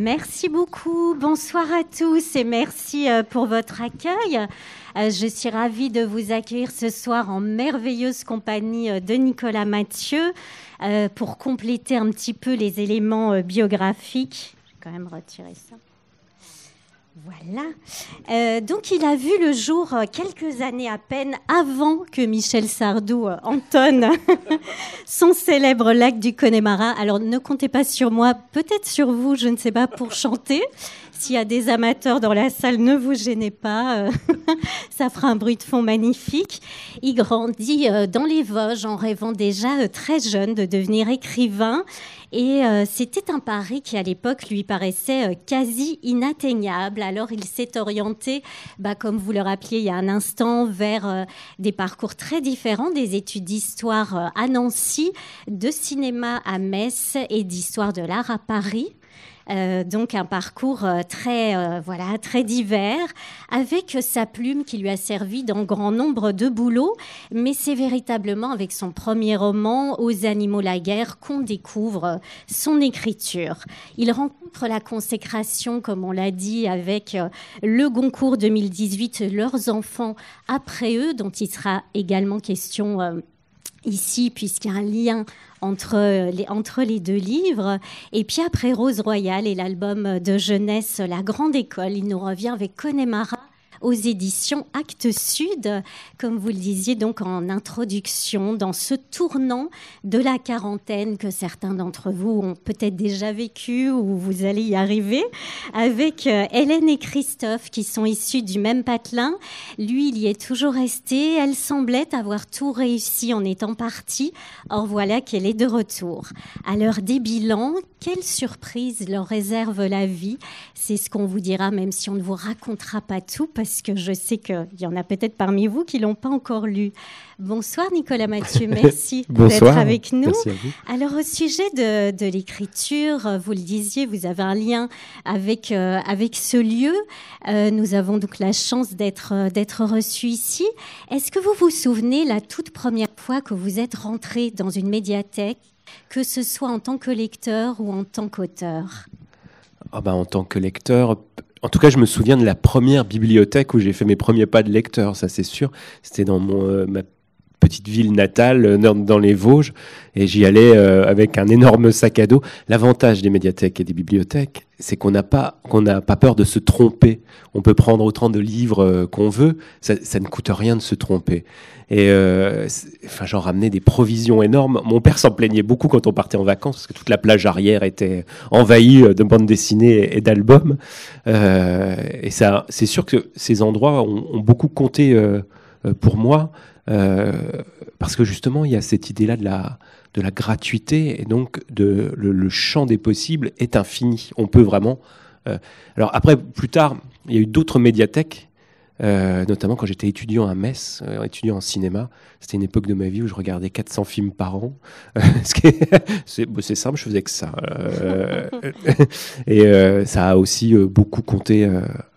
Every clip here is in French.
Merci beaucoup. Bonsoir à tous et merci euh, pour votre accueil. Euh, je suis ravie de vous accueillir ce soir en merveilleuse compagnie euh, de Nicolas Mathieu pour compléter un petit peu les éléments biographiques. quand même retirer ça. Voilà. Euh, donc il a vu le jour euh, quelques années à peine avant que Michel Sardou euh, entonne son célèbre lac du Connemara. Alors ne comptez pas sur moi, peut-être sur vous, je ne sais pas, pour chanter. S'il y a des amateurs dans la salle, ne vous gênez pas. Euh, ça fera un bruit de fond magnifique. Il grandit euh, dans les Vosges en rêvant déjà euh, très jeune de devenir écrivain. Et c'était un pari qui, à l'époque, lui paraissait quasi inatteignable. Alors, il s'est orienté, bah, comme vous le rappeliez il y a un instant, vers des parcours très différents, des études d'histoire à Nancy, de cinéma à Metz et d'histoire de l'art à Paris. Euh, donc un parcours euh, très, euh, voilà, très divers, avec sa plume qui lui a servi dans grand nombre de boulots. Mais c'est véritablement avec son premier roman, Aux animaux la guerre, qu'on découvre son écriture. Il rencontre la consécration, comme on l'a dit, avec le Goncourt 2018, leurs enfants après eux, dont il sera également question ici, puisqu'il y a un lien entre euh, les, entre les deux livres. Et puis après Rose Royale et l'album de jeunesse La Grande École, il nous revient avec Connemara aux éditions Actes Sud, comme vous le disiez donc en introduction, dans ce tournant de la quarantaine que certains d'entre vous ont peut-être déjà vécu ou vous allez y arriver, avec euh, Hélène et Christophe qui sont issus du même patelin. Lui, il y est toujours resté. Elle semblait avoir tout réussi en étant partie. Or voilà qu'elle est de retour. À l'heure des bilans, quelle surprise leur réserve la vie C'est ce qu'on vous dira, même si on ne vous racontera pas tout, parce parce que je sais qu'il y en a peut-être parmi vous qui ne l'ont pas encore lu. Bonsoir Nicolas Mathieu, merci d'être avec nous. Alors au sujet de, l'écriture, vous le disiez, vous avez un lien avec, euh, avec ce lieu. Euh, nous avons donc la chance euh, d'être reçus ici. Est-ce que vous vous souvenez la toute première fois que vous êtes rentré dans une médiathèque, que ce soit en tant que lecteur ou en tant qu'auteur ah ben, En tant que lecteur, en tout cas, je me souviens de la première bibliothèque où j'ai fait mes premiers pas de lecteur, ça c'est sûr. C'était dans mon, euh, ma petite ville natale euh, dans les Vosges et j'y allais euh, avec un énorme sac à dos. L'avantage des médiathèques et des bibliothèques, c'est qu'on n'a pas qu'on n'a pas peur de se tromper. On peut prendre autant de livres euh, qu'on veut, ça, ne coûte rien de se tromper. Et enfin, j'en ramenais des provisions énormes. Mon père s'en plaignait beaucoup quand on partait en vacances parce que toute la plage arrière était envahie de bandes dessinées et d'albums. et ça, c'est sûr que ces endroits ont, beaucoup compté pour moi. Euh, parce que justement, il y a cette idée-là de la, de la gratuité, et donc de, le, champ des possibles est infini. On peut vraiment... Euh, alors après, plus tard, il y a eu d'autres médiathèques euh, notamment quand j'étais étudiant à Metz, euh, étudiant en cinéma. C'était une époque de ma vie où je regardais 400 films par an. c'est bon, simple, je faisais que ça. Euh, et ça a aussi beaucoup compté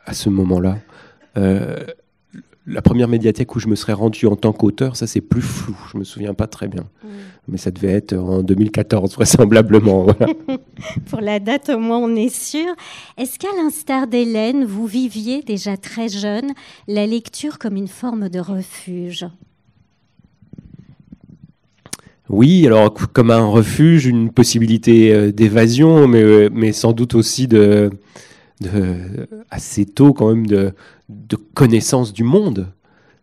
à ce moment-là la première médiathèque où je me serais rendu en tant qu'auteur, ça c'est plus flou, je me souviens pas très bien. Mm. Mais ça devait être en 2014 vraisemblablement. Pour la date au moins on est sûr. Est-ce qu'à l'instar d'Hélène, vous viviez déjà très jeune la lecture comme une forme de refuge oui, alors comme un refuge, une possibilité euh, d'évasion, mais, euh, mais, sans doute aussi de, assez tôt quand même de, de connaissance du monde.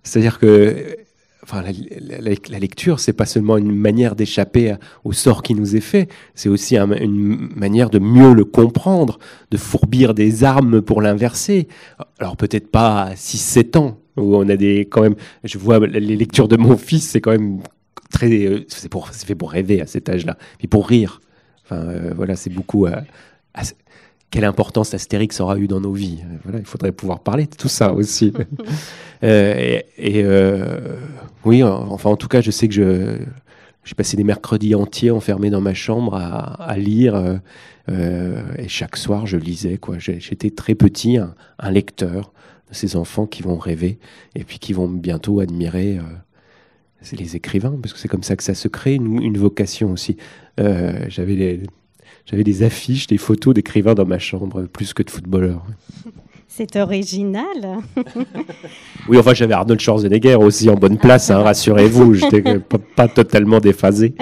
C'est-à-dire que enfin, la, lecture, ce lecture, c'est pas seulement une manière d'échapper au sort qui nous est fait, c'est aussi une manière de mieux le comprendre, de fourbir des armes pour l'inverser. Alors peut-être pas à 6-7 ans, où on a des quand même. Je vois les lectures de mon fils, c'est quand même très. Euh, c'est fait pour rêver à cet âge-là, mais pour rire. Enfin, euh, voilà, c'est beaucoup quelle importance l'astérix aura eu dans nos vies. Voilà, il faudrait pouvoir parler de tout ça aussi. Euh, et, euh, oui, enfin, en tout cas, je sais que je j'ai passé des mercredis entiers enfermés dans ma chambre à, lire. Euh, et chaque soir, je lisais. Quoi. J'étais très petit, un, lecteur de ces enfants qui vont rêver et puis qui vont bientôt admirer les écrivains, parce que c'est comme ça que ça se crée, une, une vocation aussi. J'avais les j'avais des affiches, des photos d'écrivains dans ma chambre, plus que de footballeurs. C'est original. oui, enfin, j'avais Arnold Schwarzenegger aussi en bonne place, hein, rassurez-vous, je n'étais pas totalement déphasé.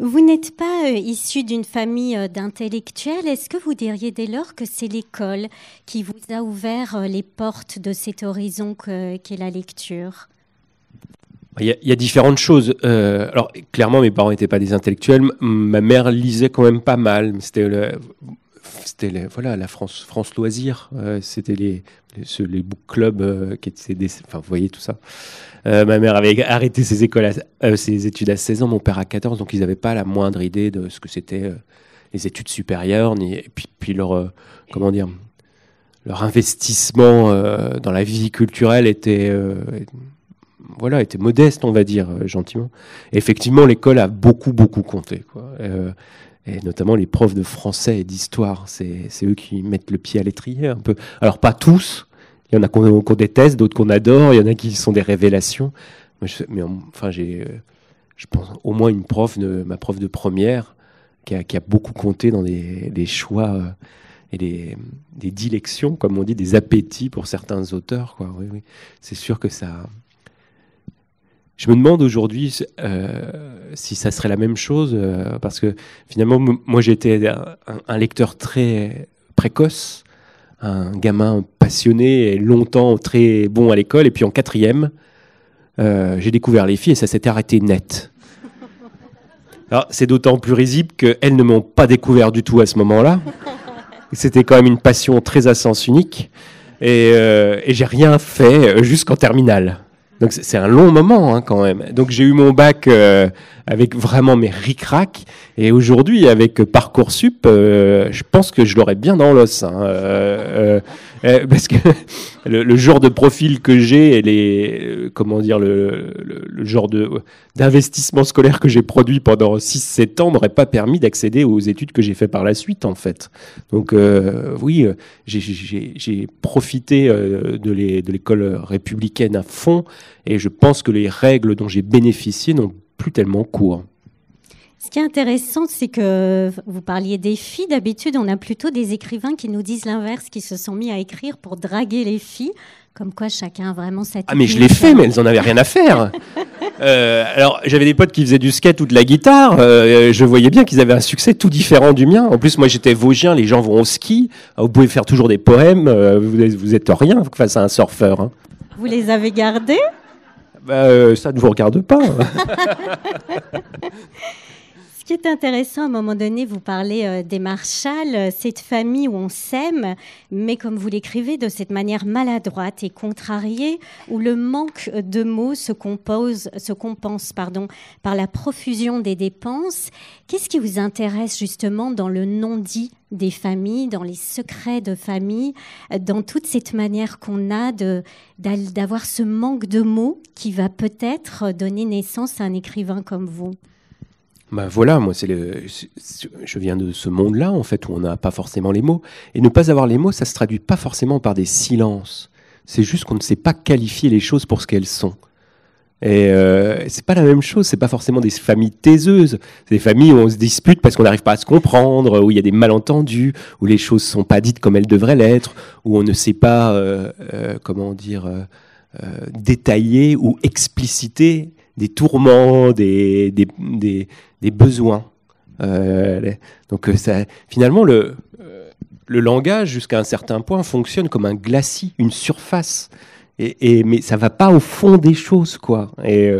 Vous n'êtes pas euh, issu d'une famille euh, d'intellectuels. Est-ce que vous diriez dès lors que c'est l'école qui vous a ouvert euh, les portes de cet horizon qu'est la lecture il y, a, il y, a, différentes choses. Euh, alors clairement, mes parents n'étaient pas des intellectuels. Ma mère lisait quand même pas mal. C'était le, c'était voilà la France France Loisirs, c'était les, les, book clubs euh, qui étaient des, enfin vous voyez tout ça. Euh, ma mère avait arrêté ses écoles, euh, ses études à 16 ans, mon père à 14, donc ils n'avaient pas la moindre idée de ce que c'était euh, les études supérieures ni et puis, puis leur comment dire leur investissement dans la vie culturelle était voilà, était modeste, on va dire, euh, gentiment. effectivement, l'école a beaucoup, beaucoup compté. Quoi. Euh, et notamment les profs de français et d'histoire, c'est eux qui mettent le pied à l'étrier un peu. Alors pas tous, il y en a qu'on déteste, d'autres qu'on adore, il y en a qui sont des révélations. Mais, enfin, j'ai, euh, je pense, au moins une prof, ma prof de première, qui a, qui a beaucoup compté dans des, choix et des, dilections, comme on dit, des appétits pour certains auteurs. Quoi. Oui, oui. C'est sûr que ça, je me demande aujourd'hui euh, si ça serait la même chose, euh, parce que finalement, moi j'étais un, lecteur très précoce, un gamin passionné et longtemps très bon à l'école, et puis en quatrième, euh, j'ai découvert les filles et ça s'était arrêté net. Alors c'est d'autant plus risible qu'elles ne m'ont pas découvert du tout à ce moment-là. C'était quand même une passion très à sens unique, et, et j'ai rien fait jusqu'en terminale. Donc c'est un long moment hein, quand même. Donc j'ai eu mon bac euh, avec vraiment mes ricrac. et aujourd'hui avec parcoursup, euh, je pense que je l'aurais bien dans l'os, hein, euh, parce que le, le, genre de profil que j'ai et les comment dire le, le genre d'investissement scolaire que j'ai produit pendant 6-7 ans n'aurait pas permis d'accéder aux études que j'ai fait par la suite, en fait. Donc, euh, oui, euh, j'ai profité euh, de l'école républicaine à fond et je pense que les règles dont j'ai bénéficié n'ont plus tellement cours. Ce qui est intéressant, c'est que vous parliez des filles. D'habitude, on a plutôt des écrivains qui nous disent l'inverse, qui se sont mis à écrire pour draguer les filles. Comme quoi, chacun a vraiment sa Ah, mais je l'ai fait, mais elles en avaient rien à faire. Euh, alors, j'avais des potes qui faisaient du skate ou de la guitare. Euh, je voyais bien qu'ils avaient un succès tout différent du mien. En plus, moi, j'étais vosgien. Les gens vont au ski. Ah, vous pouvez faire toujours des poèmes. Euh, vous, êtes rien face à un surfeur. Hein. Vous les avez gardés bah, Ça ne vous regarde pas. Hein. qui est intéressant, à un moment donné, vous parlez euh, des Marshall, euh, cette famille où on s'aime, mais comme vous l'écrivez, de cette manière maladroite et contrariée, où le manque de mots se, compose, se compense pardon, par la profusion des dépenses. Qu'est-ce qui vous intéresse justement dans le non-dit des familles, dans les secrets de famille, dans toute cette manière qu'on a d'avoir ce manque de mots qui va peut-être donner naissance à un écrivain comme vous ben voilà, moi, c'est le, je viens de ce monde-là, en fait, où on n'a pas forcément les mots. Et ne pas avoir les mots, ça se traduit pas forcément par des silences. C'est juste qu'on ne sait pas qualifier les choses pour ce qu'elles sont. Et ce euh, c'est pas la même chose, c'est pas forcément des familles taiseuses, c'est des familles où on se dispute parce qu'on n'arrive pas à se comprendre, où il y a des malentendus, où les choses ne sont pas dites comme elles devraient l'être, où on ne sait pas, euh, euh, comment dire, détailler ou expliciter des tourments, des, des, besoins. Euh, donc euh, ça, finalement, le, euh, le langage, jusqu'à un certain point, fonctionne comme un glacis, une surface. Et, mais ça va pas au fond des choses, quoi. Et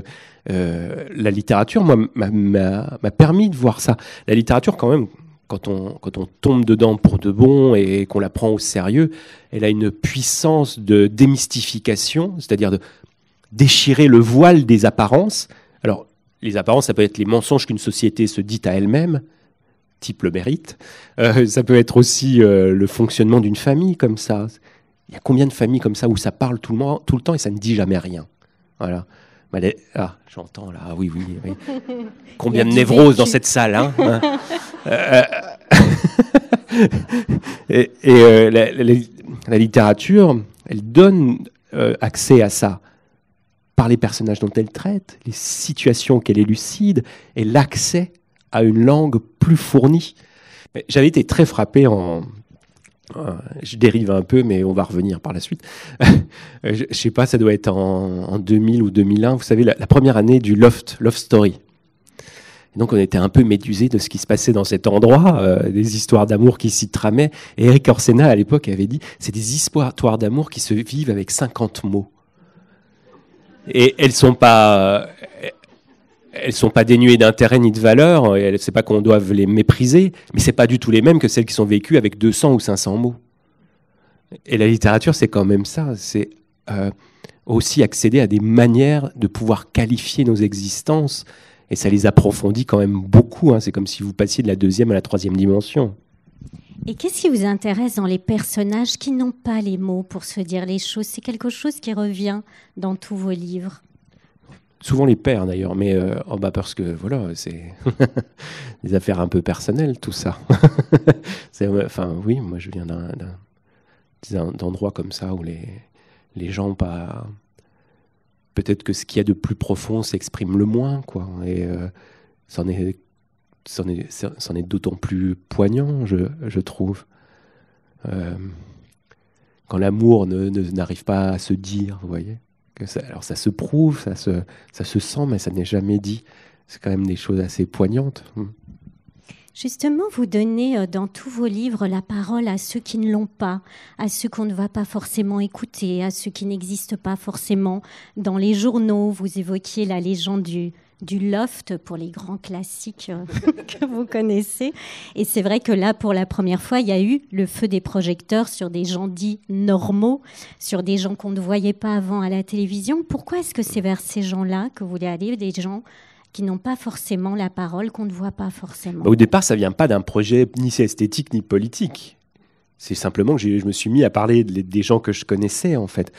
la littérature, moi, m'a permis de voir ça. La littérature, quand même, quand on, quand on tombe dedans pour de bon et qu'on la prend au sérieux, elle a une puissance de démystification, c'est-à-dire de déchirer le voile des apparences. Alors, les apparences, ça peut être les mensonges qu'une société se dit à elle-même, type le mérite. Euh, ça peut être aussi euh, le fonctionnement d'une famille comme ça. Il y a combien de familles comme ça où ça parle tout le, temps et ça ne dit jamais rien Voilà. Bah, ah, j'entends là, oui, oui. Combien de névroses dans cette salle Et, la, littérature, elle donne euh, accès à ça par les personnages dont elle traite, les situations qu'elle élucide et l'accès à une langue plus fournie. J'avais été très frappé en. Je dérive un peu, mais on va revenir par la suite. je ne sais pas, ça doit être en, 2000 ou 2001, vous savez, la, première année du Loft, Love Story. donc on était un peu médusé de ce qui se passait dans cet endroit, euh, des histoires d'amour qui s'y tramaient. Et Eric Orsena, à l'époque, avait dit c'est des histoires d'amour qui se vivent avec 50 mots et elles ne sont pas dénuées d'intérêt ni de valeur, et c'est pas qu'on doive les mépriser, mais c'est pas du tout les mêmes que celles qui sont vécues avec 200 ou 500 mots. Et la littérature, c'est quand même ça, c'est euh, aussi accéder à des manières de pouvoir qualifier nos existences, et ça les approfondit quand même beaucoup, hein. c'est comme si vous passiez de la deuxième à la troisième dimension. Et qu'est-ce qui vous intéresse dans les personnages qui n'ont pas les mots pour se dire les choses C'est quelque chose qui revient dans tous vos livres. Souvent les pères d'ailleurs, mais en euh, oh, bas parce que voilà, c'est des affaires un peu personnelles tout ça. enfin oui, moi je viens d'un endroit comme ça où les, les gens pas... Peut-être que ce qu'il y a de plus profond s'exprime le moins, quoi. Et euh, c'en est c'en est, d'autant plus poignant, je, trouve. Euh, quand l'amour n'arrive ne, n'arrive pas à se dire, vous voyez. Que alors ça se prouve, ça se, ça se sent, mais ça n'est jamais dit. C'est quand même des choses assez poignantes. Hmm. Justement, vous donnez euh, dans tous vos livres la parole à ceux qui ne l'ont pas, à ceux qu'on ne va pas forcément écouter, à ceux qui n'existent pas forcément. Dans les journaux, vous évoquiez la légende du, du loft pour les grands classiques euh, que vous connaissez. Et c'est vrai que là, pour la première fois, il y a eu le feu des projecteurs sur des gens dits normaux, sur des gens qu'on ne voyait pas avant à la télévision. Pourquoi est-ce que c'est vers ces gens-là que vous voulez aller, des gens qui n'ont pas forcément la parole, qu'on ne voit pas forcément bah, Au départ, ça vient pas d'un projet ni esthétique ni politique. C'est simplement que je me suis mis à parler des gens que je connaissais, en fait.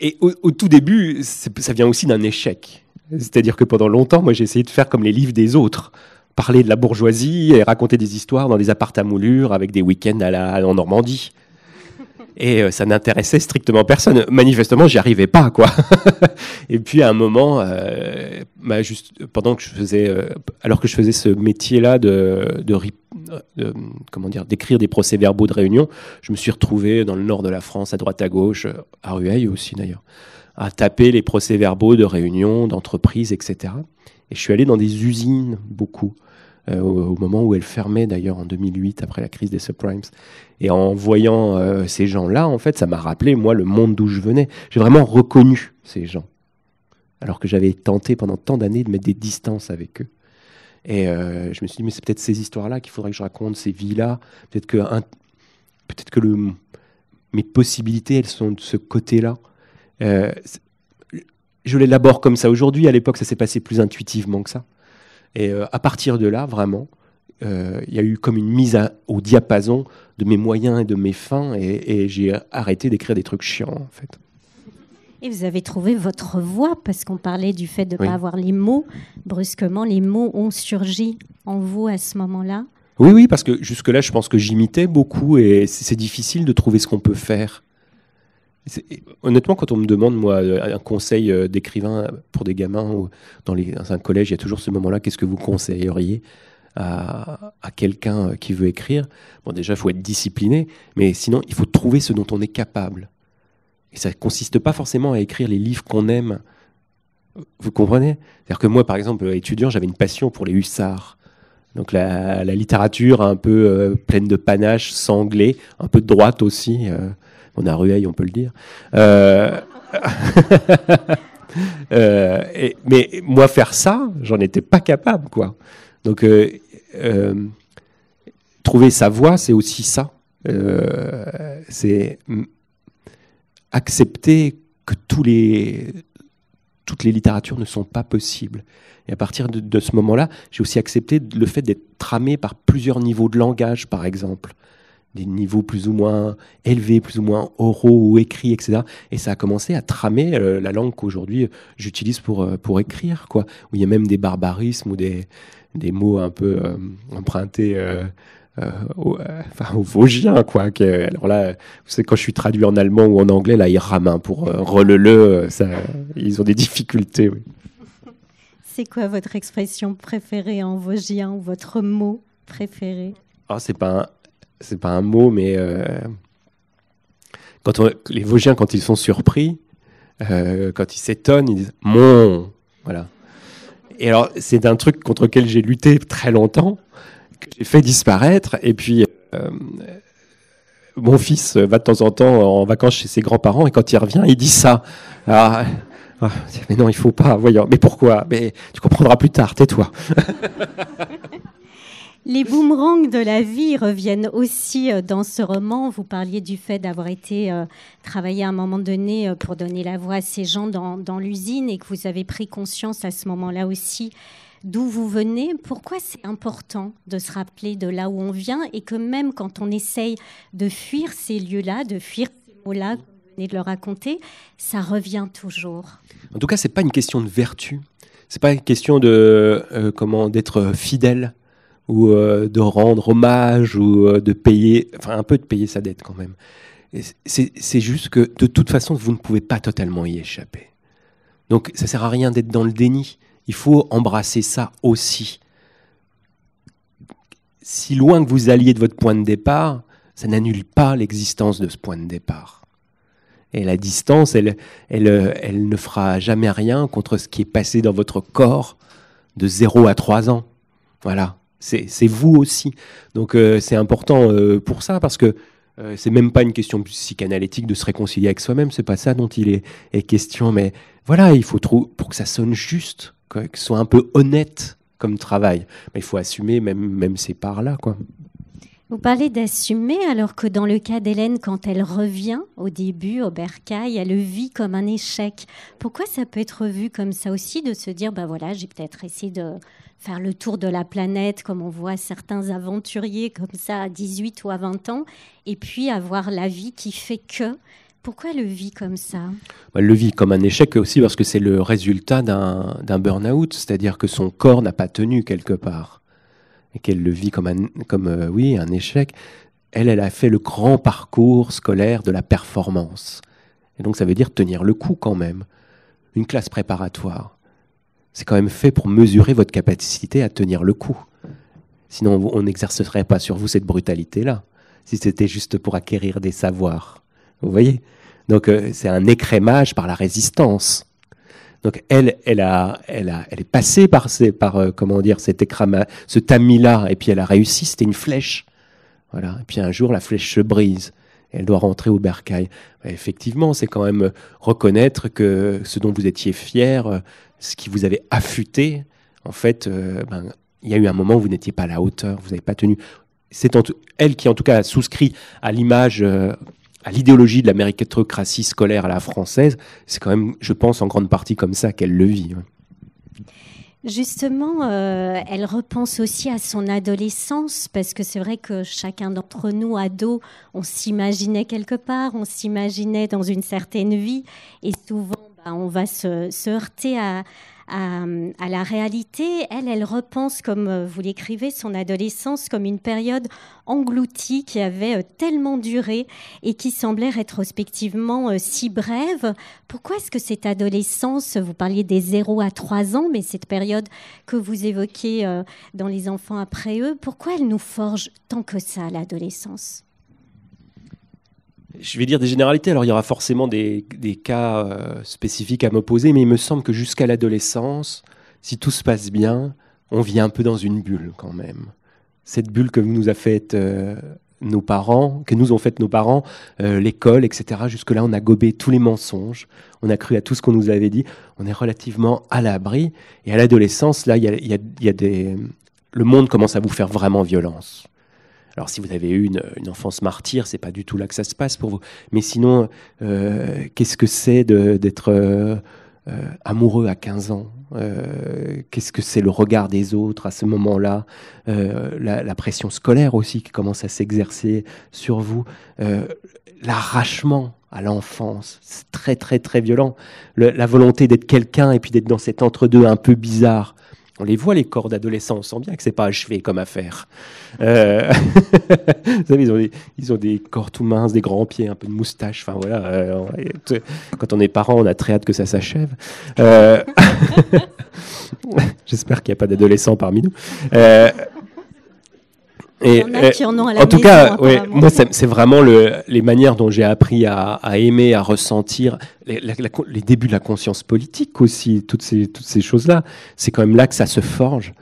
Et au tout début, ça vient aussi d'un échec c'est-à-dire que pendant longtemps, moi, j'ai essayé de faire comme les livres des autres parler de la bourgeoisie et raconter des histoires dans des appartes à moulures avec des week-ends à la, en Normandie. Et euh, ça n'intéressait strictement personne. Manifestement, j'y arrivais pas, quoi. et puis à un moment, euh, bah, juste pendant que je faisais, euh, alors que je faisais ce métier-là de, comment dire, d'écrire des procès-verbaux de réunion, je me suis retrouvé dans le nord de la France, à droite à gauche, à Rueil aussi d'ailleurs à taper les procès-verbaux de réunions, d'entreprises, etc. Et je suis allé dans des usines beaucoup, euh, au, moment où elles fermaient d'ailleurs en 2008 après la crise des subprimes. Et en voyant euh, ces gens-là, en fait, ça m'a rappelé moi le monde d'où je venais. J'ai vraiment reconnu ces gens, alors que j'avais tenté pendant tant d'années de mettre des distances avec eux. Et euh, je me suis dit mais c'est peut-être ces histoires-là qu'il faudrait que je raconte, ces vies-là. Peut-être que peut-être que le, mes possibilités elles sont de ce côté-là. Euh, je l'élabore comme ça aujourd'hui. À l'époque, ça s'est passé plus intuitivement que ça. Et euh, à partir de là, vraiment, euh, il y a eu comme une mise au diapason de mes moyens et de mes fins, et, j'ai arrêté d'écrire des trucs chiants, en fait. Et vous avez trouvé votre voix, parce qu'on parlait du fait de ne pas avoir les mots. Brusquement, les mots ont surgi en vous à ce moment-là. Oui, oui, parce que jusque-là, je pense que j'imitais beaucoup, et c'est difficile de trouver ce qu'on peut faire. Honnêtement, quand on me demande, moi, euh, un conseil euh, d'écrivain pour des gamins ou dans, les, un collège, il y a toujours ce moment-là, qu'est-ce que vous conseilleriez à, quelqu'un euh, qui veut écrire Bon, déjà, il faut être discipliné, mais sinon, il faut trouver ce dont on est capable. Et ça ne consiste pas forcément à écrire les livres qu'on aime. Vous comprenez C'est-à-dire que moi, par exemple, étudiant, j'avais une passion pour les hussards. Donc la, littérature un peu pleine de panache, sanglée, un peu de droite aussi on a Rueil, on peut le dire. Euh, euh, mais moi, faire ça, j'en étais pas capable, quoi. Donc, euh, trouver sa voie, c'est aussi ça. c'est accepter que toutes les littératures ne sont pas possibles. Et à partir de ce moment-là, j'ai aussi accepté le fait d'être tramé par plusieurs niveaux de langage, par exemple des niveaux plus ou moins élevés, plus ou moins oraux ou écrits, etc. Et ça a commencé à tramer euh, la langue qu'aujourd'hui euh, j'utilise pour, euh, pour écrire, quoi. Où il y a même des barbarismes ou des, des mots un peu empruntés. aux Vosgiens, quoi. alors là, vous quand je suis traduit en allemand ou en anglais, là, ils rament hein, pour relele, ça, ils ont des difficultés. C'est quoi votre expression préférée en Vosgien ou votre mot préféré Ah, c'est pas un c'est pas un mot, mais euh, quand les Vosgiens, quand ils sont surpris, euh, quand ils s'étonnent, ils disent mon, voilà. Et alors, c'est un truc contre lequel j'ai lutté très longtemps, que j'ai fait disparaître. Et puis, euh, mon fils va de temps en temps en vacances chez ses grands-parents, et quand il revient, il dit ça. Ah, ah, mais non, il faut pas, voyons. Mais pourquoi Mais tu comprendras plus tard, tais-toi. Les boomerangs de la vie reviennent aussi euh, dans ce roman. Vous parliez du fait d'avoir été euh, travaillé à un moment donné euh, pour donner la voix à ces gens dans, l'usine et que vous avez pris conscience à ce moment-là aussi d'où vous venez, pourquoi c'est important de se rappeler de là où on vient et que même quand on essaye de fuir ces lieux-là, de fuir ces mots-là, et de le raconter, ça revient toujours. En tout cas, ce n'est pas une question de vertu. Ce n'est pas une question de comment d'être fidèle ou euh, de rendre hommage ou euh, de payer, enfin un peu de payer sa dette quand même. C'est juste que de toute façon, vous ne pouvez pas totalement y échapper. Donc ça sert à rien d'être dans le déni. Il faut embrasser ça aussi. Si loin que vous alliez de votre point de départ, ça n'annule pas l'existence de ce point de départ. Et la distance, elle, elle, elle ne fera jamais rien contre ce qui est passé dans votre corps de 0 à 3 ans. Voilà c'est vous aussi. Donc euh, c'est important euh, pour ça parce que ce euh, c'est même pas une question psychanalytique de se réconcilier avec soi-même, c'est pas ça dont il est, question. Mais voilà, il faut trouver pour que ça sonne juste, que soit un peu honnête comme travail. Mais il faut assumer même même ces parts là, quoi. Vous parlez d'assumer, alors que dans le cas d'Hélène, quand elle revient au début au bercail, elle le vit comme un échec. Pourquoi ça peut être vu comme ça aussi, de se dire, ben voilà, j'ai peut-être essayé de, faire le tour de la planète, comme on voit certains aventuriers comme ça à 18 ou à 20 ans, et puis avoir la vie qui fait que. Pourquoi elle le vit comme ça Elle bah, le vit comme un échec aussi parce que c'est le résultat d'un burn-out, c'est-à-dire que son corps n'a pas tenu quelque part et qu'elle le vit comme un, euh, oui, un échec. Elle, elle a fait le grand parcours scolaire de la performance. Et donc ça veut dire tenir le coup quand même. Une classe préparatoire c'est quand même fait pour mesurer votre capacité à tenir le coup. Sinon, on n'exercerait pas sur vous cette brutalité-là, si c'était juste pour acquérir des savoirs. Vous voyez Donc, euh, c'est un écrémage par la résistance. Donc, elle, elle, a, elle, est passée par, par euh, comment dire, cet écrémage, ce tamis-là, et puis elle a réussi, c'était une flèche. Voilà. Et puis un jour, la flèche se brise elle doit rentrer au bercail. Effectivement, c'est quand même euh, reconnaître que ce dont vous étiez fier, euh, ce qui vous avait affûté, en fait, euh, ben, il y a eu un moment où vous n'étiez pas à la hauteur, vous n'avez pas tenu. C'est elle qui, en tout cas, a souscrit à l'image, à l'idéologie de la méritocratie scolaire à la française. C'est quand même, je pense, en grande partie comme ça qu'elle le vit. Justement, euh, elle repense aussi à son adolescence, parce que c'est vrai que chacun d'entre nous, ados, on s'imaginait quelque part, on s'imaginait dans une certaine vie, et souvent, bah, on va se heurter à, euh, à, la réalité. Elle, elle repense, comme euh, vous l'écrivez, son adolescence comme une période engloutie qui avait euh, tellement duré et qui semblait rétrospectivement si brève. Pourquoi est-ce que cette adolescence, vous parliez des 0 à trois ans, mais cette période que vous évoquez dans Les enfants après eux, pourquoi elle nous forge tant que ça, l'adolescence je vais dire des généralités, alors il y aura forcément des, cas euh, spécifiques à m'opposer, mais il me semble que jusqu'à l'adolescence, si tout se passe bien, on vit un peu dans une bulle quand même. Cette bulle que nous a faite euh, nos parents, que nous ont faite nos parents, euh, l'école, etc. Jusque-là, on a gobé tous les mensonges, on a cru à tout ce qu'on nous avait dit, on est relativement à l'abri. Et à l'adolescence, là, il y a, le monde commence à vous faire vraiment violence. Alors si vous avez eu une, une enfance martyre, c'est pas du tout là que ça se passe pour vous. Mais sinon, euh, qu'est-ce que c'est d'être euh, euh, amoureux à 15 ans Qu'est-ce que c'est le regard des autres à ce moment-là la, pression scolaire aussi qui commence à s'exercer sur vous. L'arrachement à l'enfance. C'est très, très, très violent. la volonté d'être quelqu'un et puis d'être dans cet entre-deux un peu bizarre. On les voit, les corps d'adolescents, on sent bien que c'est pas achevé comme affaire. Euh... Vous savez, ils ont, des, corps tout minces, des grands pieds, un peu de moustache. Enfin voilà, euh, quand on est parent, on a très hâte que ça s'achève. Euh, j'espère qu'il n'y a pas d'adolescents parmi nous. Euh, et, en, tout cas, moi, c'est vraiment les manières dont j'ai appris à, aimer, à ressentir, les, débuts de la conscience politique aussi, toutes ces, toutes ces choses-là. C'est quand même là que ça se forge.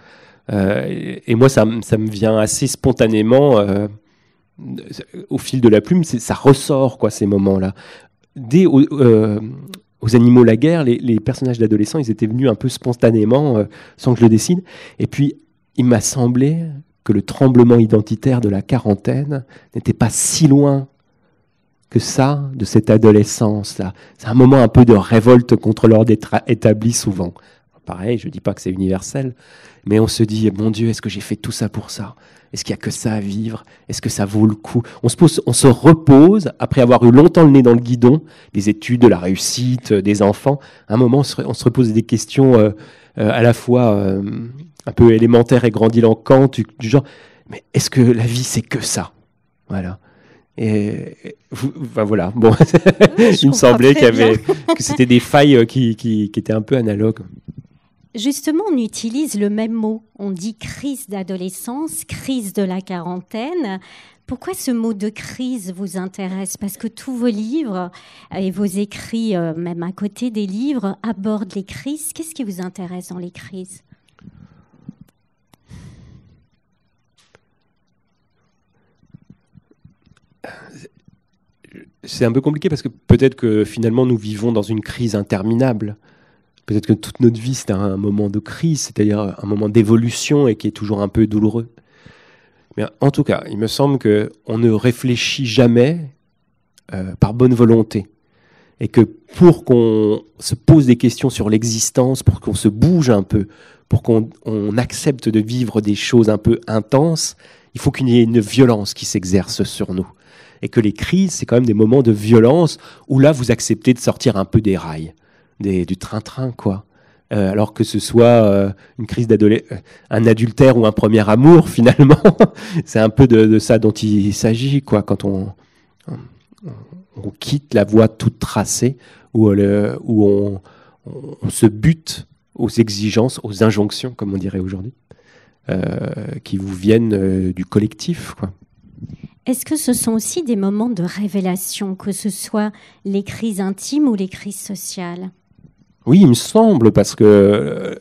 Euh, et, moi, ça, ça, me vient assez spontanément euh, au fil de la plume. Ça ressort, quoi, ces moments-là. Dès euh, aux animaux la guerre, les, les personnages d'adolescents, ils étaient venus un peu spontanément, sans que je le décide. Et puis, il m'a semblé, que le tremblement identitaire de la quarantaine n'était pas si loin que ça de cette adolescence-là. C'est un moment un peu de révolte contre l'ordre établi souvent. Pareil, je ne dis pas que c'est universel, mais on se dit, mon Dieu, est-ce que j'ai fait tout ça pour ça Est-ce qu'il n'y a que ça à vivre Est-ce que ça vaut le coup on se, on se repose, après avoir eu longtemps le nez dans le guidon, des études, de la réussite, euh, des enfants, à un moment, on se, repose des questions euh, euh, à la fois un peu élémentaire et grandiloquent, du, du genre, mais est-ce que la vie c'est que ça Voilà. Et voilà, bon, ah, il me semblait que c'était des failles qui, qui étaient un peu analogues. Justement, on utilise le même mot. On dit crise d'adolescence, crise de la quarantaine. Pourquoi ce mot de crise vous intéresse Parce que tous vos livres et vos écrits, euh, même à côté des livres, abordent les crises. Qu'est-ce qui vous intéresse dans les crises c'est un peu compliqué parce que peut-être que finalement nous vivons dans une crise interminable. Peut-être que toute notre vie c'est un moment de crise, c'est-à-dire un moment d'évolution et qui est toujours un peu douloureux. Mais en tout cas, il me semble que ne réfléchit jamais euh, par bonne volonté et que pour qu'on se pose des questions sur l'existence, pour qu'on se bouge un peu, pour qu'on accepte de vivre des choses un peu intenses, il faut qu'il y ait une violence qui s'exerce sur nous et que les crises, c'est quand même des moments de violence où là, vous acceptez de sortir un peu des rails, des, du train-train, quoi. Euh, alors que ce soit euh, une crise d'adolescence, euh, un adultère ou un premier amour, finalement, c'est un peu de, ça dont il s'agit, quoi, quand on, on, quitte la voie toute tracée, où, on, se bute aux exigences, aux injonctions, comme on dirait aujourd'hui, qui vous viennent du collectif. Quoi. Est-ce que ce sont aussi des moments de révélation, que ce soit les crises intimes ou les crises sociales Oui, il me semble, parce que euh,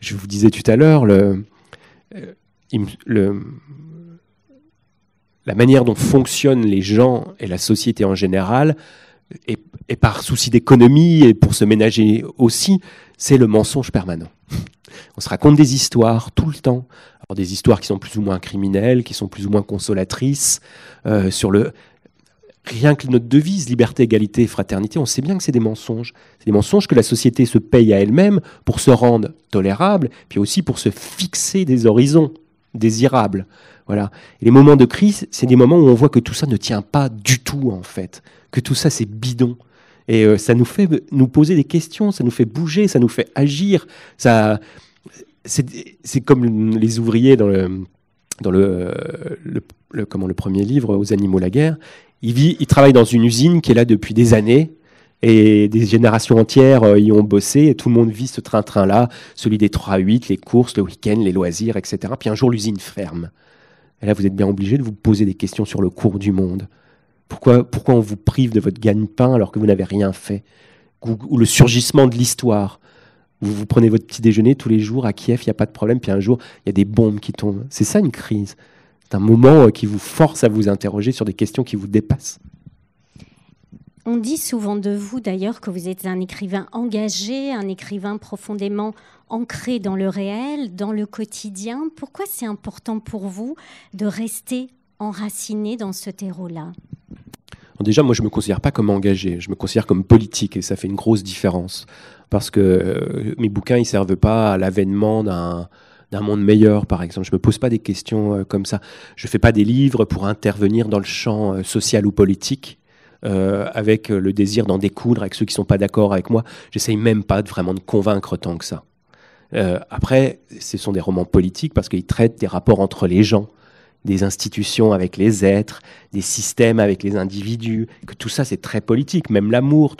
je vous disais tout à l'heure, euh, la manière dont fonctionnent les gens et la société en général, et par souci d'économie et pour se ménager aussi, c'est le mensonge permanent. On se raconte des histoires tout le temps des histoires qui sont plus ou moins criminelles, qui sont plus ou moins consolatrices, euh, sur le... Rien que notre devise, liberté, égalité, fraternité, on sait bien que c'est des mensonges. C'est des mensonges que la société se paye à elle-même pour se rendre tolérable, puis aussi pour se fixer des horizons désirables. Voilà. Et les moments de crise, c'est des moments où on voit que tout ça ne tient pas du tout, en fait. Que tout ça, c'est bidon. Et euh, ça nous fait euh, nous poser des questions, ça nous fait bouger, ça nous fait agir. Ça, c'est comme les ouvriers dans le le premier livre aux animaux la guerre. Il vit, travaille dans une usine qui est là depuis des années et des générations entières euh, y ont bossé et tout le monde vit ce train-train là, celui des 3 8, les courses, le week-end, les loisirs, etc. Puis un jour l'usine ferme. Et là vous êtes bien obligé de vous poser des questions sur le cours du monde. Pourquoi, pourquoi on vous prive de votre gagne-pain alors que vous n'avez rien fait ou le surgissement de l'histoire. Vous, vous prenez votre petit déjeuner tous les jours à Kiev, il n'y a pas de problème, puis un jour, il y a des bombes qui tombent. C'est ça une crise. C'est un moment euh, qui vous force à vous interroger sur des questions qui vous dépassent. On dit souvent de vous d'ailleurs que vous êtes un écrivain engagé, un écrivain profondément ancré dans le réel, dans le quotidien. Pourquoi c'est important pour vous de rester enraciné dans ce terreau-là Déjà, moi, je me considère pas comme engagé, je me considère comme politique, et ça fait une grosse différence. Parce que euh, mes bouquins, ils servent pas à l'avènement d'un monde meilleur, par exemple. Je me pose pas des questions euh, comme ça. Je ne fais pas des livres pour intervenir dans le champ euh, social ou politique. avec le désir d'en découdre avec ceux qui ne sont pas d'accord avec moi. J'essaye même pas de vraiment de convaincre tant que ça. après, ce sont des romans politiques parce qu'ils traitent des rapports entre les gens des institutions avec les êtres, des systèmes avec les individus, que tout ça c'est très politique, même l'amour,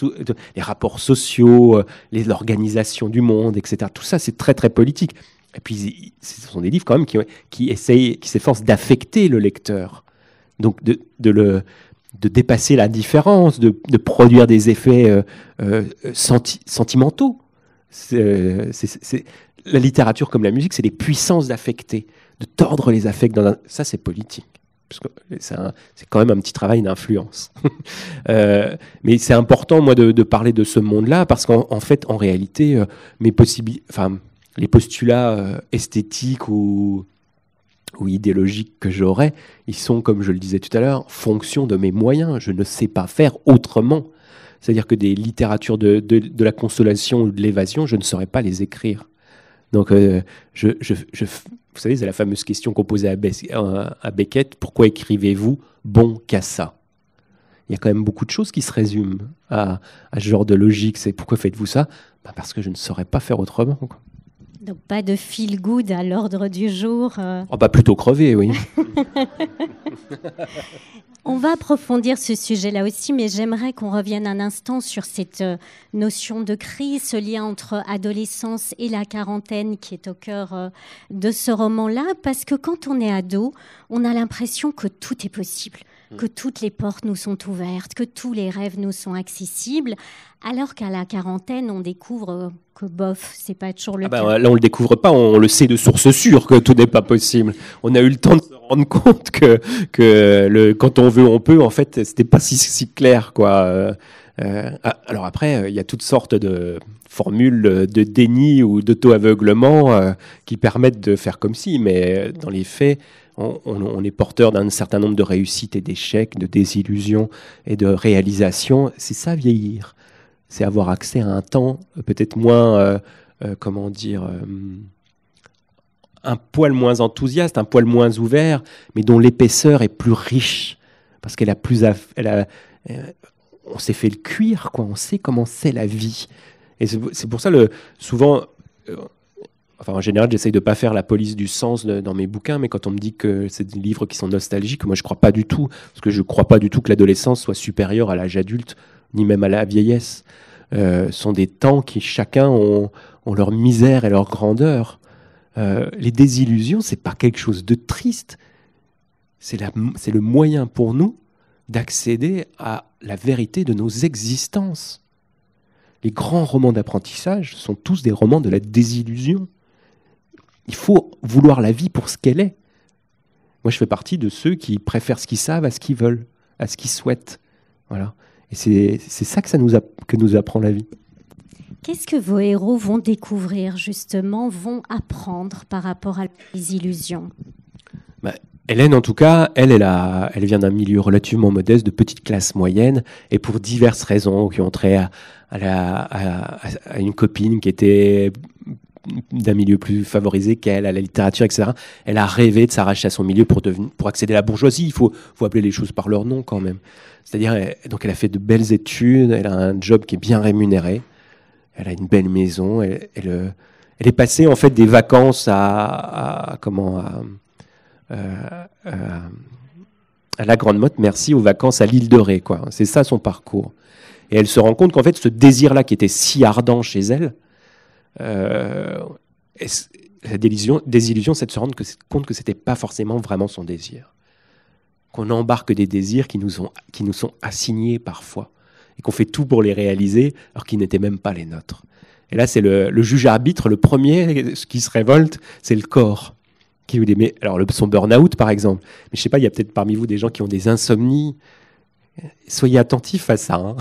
les rapports sociaux, euh, l'organisation du monde, etc. Tout ça c'est très très politique. Et puis ce sont des livres quand même qui, essayent, qui s'efforcent d'affecter le lecteur, donc de, dépasser la différence, de, produire des effets euh, euh, sentimentaux. C'est la littérature comme la musique, c'est des puissances d'affecter, de tordre les affects dans Ça, c'est politique. C'est quand même un petit travail d'influence. Euh, mais c'est important, moi, de, parler de ce monde-là, parce qu'en fait, en réalité, euh, mes enfin, les postulats euh, esthétiques ou, idéologiques que j'aurais, ils sont, comme je le disais tout à l'heure, fonction de mes moyens. Je ne sais pas faire autrement. C'est-à-dire que des littératures de la consolation ou de l'évasion, je ne saurais pas les écrire. Donc, euh, je, je, vous savez, c'est la fameuse question qu'on posait à, Beckett pourquoi écrivez-vous bon qu'à ça Il y a quand même beaucoup de choses qui se résument à, ce genre de logique c'est pourquoi faites-vous ça bah, Parce que je ne saurais pas faire autrement. Donc pas de feel good à l'ordre du jour. Euh. Ah, bah, plutôt crever, oui. On va approfondir ce sujet-là aussi, mais j'aimerais qu'on revienne un instant sur cette euh, notion de crise, ce lien entre adolescence et la quarantaine qui est au cœur euh, de ce roman-là, parce que quand on est ado, on a l'impression que tout est possible. Mm. que toutes les portes nous sont ouvertes, que tous les rêves nous sont accessibles, alors qu'à la quarantaine, on découvre euh, que bof, c'est pas toujours le ah bah cas. Là, on le découvre pas, on le sait de source sûre que tout n'est pas possible. On a eu le temps de se rendre compte que, que le, quand on veut, on peut. En fait, c'était pas si, si, clair, quoi. Euh, euh, ah, alors après, il y a toutes sortes de formules de déni ou d'auto-aveuglement qui permettent de faire comme si, mais dans les faits, on, est porteur d'un certain nombre de réussites et d'échecs, de désillusions et de réalisations. C'est ça vieillir. C'est avoir accès à un temps euh, peut-être moins, euh, euh, comment dire, un poil moins enthousiaste, un poil moins ouvert, mais dont l'épaisseur est plus riche. Parce qu'elle a plus. on s'est fait le cuir, quoi. On sait comment c'est la vie. Et c'est pour ça, le, souvent, enfin en général, j'essaye de pas faire la police du sens dans mes bouquins, mais quand on me dit que c'est des livres qui sont nostalgiques, moi je crois pas du tout, parce que je crois pas du tout que l'adolescence soit supérieure à l'âge adulte, ni même à la vieillesse. Euh, ce sont des temps qui chacun ont, leur misère et leur grandeur. Euh, les désillusions, c'est pas quelque chose de triste. C'est le moyen pour nous d'accéder à la vérité de nos existences. Les grands romans d'apprentissage sont tous des romans de la désillusion. Il faut vouloir la vie pour ce qu'elle est. Moi, je fais partie de ceux qui préfèrent ce qu'ils savent à ce qu'ils veulent, à ce qu'ils souhaitent. Voilà. Et c'est ça que ça nous, que nous apprend la vie. Qu'est-ce que vos héros vont découvrir, justement, vont apprendre par rapport à les illusions bah, Hélène, en tout cas, elle, elle, vient d'un milieu relativement modeste, de petite classe moyenne, et pour diverses raisons qui ont trait à une copine qui était d'un milieu plus favorisé qu'elle, à la littérature, etc. Elle a rêvé de s'arracher à son milieu pour, accéder à la bourgeoisie. Il faut, appeler les choses par leur nom quand même. C'est-à-dire, donc elle a fait de belles études, elle a un job qui est bien rémunéré, elle a une belle maison, elle, euh, est passée en fait des vacances à, comment euh, euh, à, la Grande Motte, merci, aux vacances à l'île de Ré, quoi. C'est ça son parcours. Et elle se rend compte qu'en fait, ce désir-là qui était si ardent chez elle, euh, la désillusion, c'est de se rendre que, compte que ce n'était pas forcément vraiment son désir. Qu'on embarque des désirs qui nous, sont assignés parfois et qu'on fait tout pour les réaliser alors qu'ils n'étaient même pas les nôtres. Et là, c'est le, juge-arbitre, le premier qui se révolte, c'est le corps. Qui, alors, le, son burn-out, par exemple. Mais je sais pas, il y a peut-être parmi vous des gens qui ont des insomnies, Soyez attentifs à ça. Hein.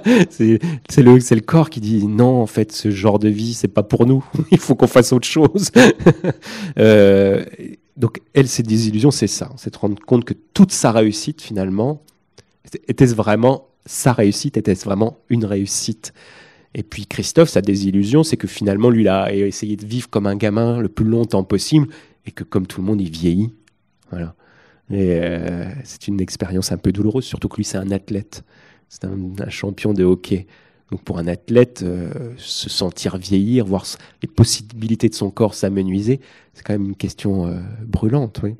c'est le, le, corps qui dit non, en fait, ce genre de vie, c'est pas pour nous. Il faut qu'on fasse autre chose. Euh, donc, elle, ses désillusions, c'est ça. C'est de rendre compte que toute sa réussite, finalement, était-ce vraiment sa réussite Était-ce vraiment une réussite Et puis, Christophe, sa désillusion, c'est que finalement, lui, il a essayé de vivre comme un gamin le plus longtemps possible et que, comme tout le monde, il vieillit. Voilà. Et euh, c'est une expérience un peu douloureuse, surtout que lui, c'est un athlète. C'est un, champion de hockey. Donc pour un athlète, euh, se sentir vieillir, voir les possibilités de son corps s'amenuiser, c'est quand même une question euh, brûlante. Oui.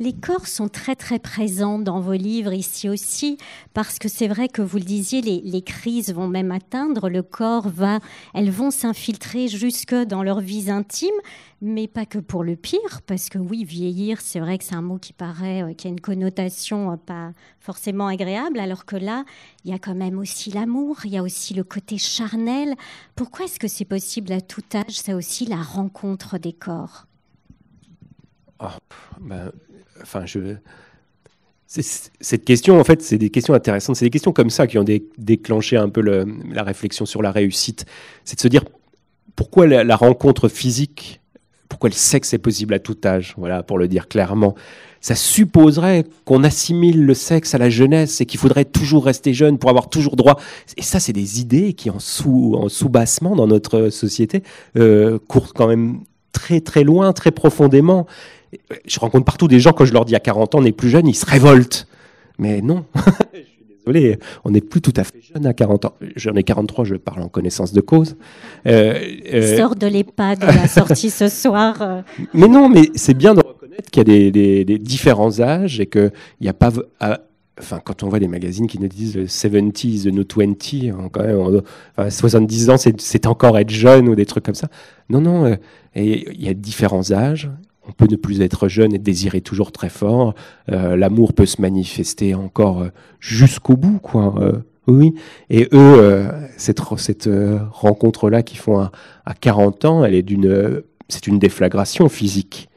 Les corps sont très très présents dans vos livres ici aussi, parce que c'est vrai que vous le disiez, les, crises vont même atteindre le corps, va, elles vont s'infiltrer jusque dans leur vie intimes, mais pas que pour le pire, parce que oui, vieillir, c'est vrai que c'est un mot qui paraît, euh, qui a une connotation euh, pas forcément agréable, alors que là, il y a quand même aussi l'amour, il y a aussi le côté charnel. Pourquoi est-ce que c'est possible à tout âge, ça aussi, la rencontre des corps ah, ben, enfin, Cette question, en fait, c'est des questions intéressantes. C'est des questions comme ça qui ont déclenché un peu la réflexion sur la réussite. C'est de se dire pourquoi la, rencontre physique, pourquoi le sexe est possible à tout âge, voilà, pour le dire clairement. Ça supposerait qu'on assimile le sexe à la jeunesse et qu'il faudrait toujours rester jeune pour avoir toujours droit. Et ça, c'est des idées qui, en, sous, bassement dans notre société, euh, courent quand même très très loin, très profondément. Je rencontre partout des gens, quand je leur dis à 40 ans, on est plus jeune, ils se révoltent. Mais non, je suis désolé, on n'est plus tout à fait jeune à 40 ans. J'en ai 43, je parle en connaissance de cause. Euh, euh Sors de l'EHPAD, la sortie ce soir. Mais non, mais c'est bien de reconnaître qu'il y a des, différents âges et qu'il n'y a pas enfin, quand on voit les magazines qui nous disent 70 is the new 20, hein, quand même, 70 ans, c'est encore être jeune ou des trucs comme ça. Non, non, euh, il y a différents âges, on peut ne plus être jeune et désirer toujours très fort. Euh, l'amour peut se manifester encore euh, jusqu'au bout, quoi. Euh, oui. Et eux, cette, rencontre-là qu'ils font à, 40 ans, elle est d'une, c'est une déflagration physique.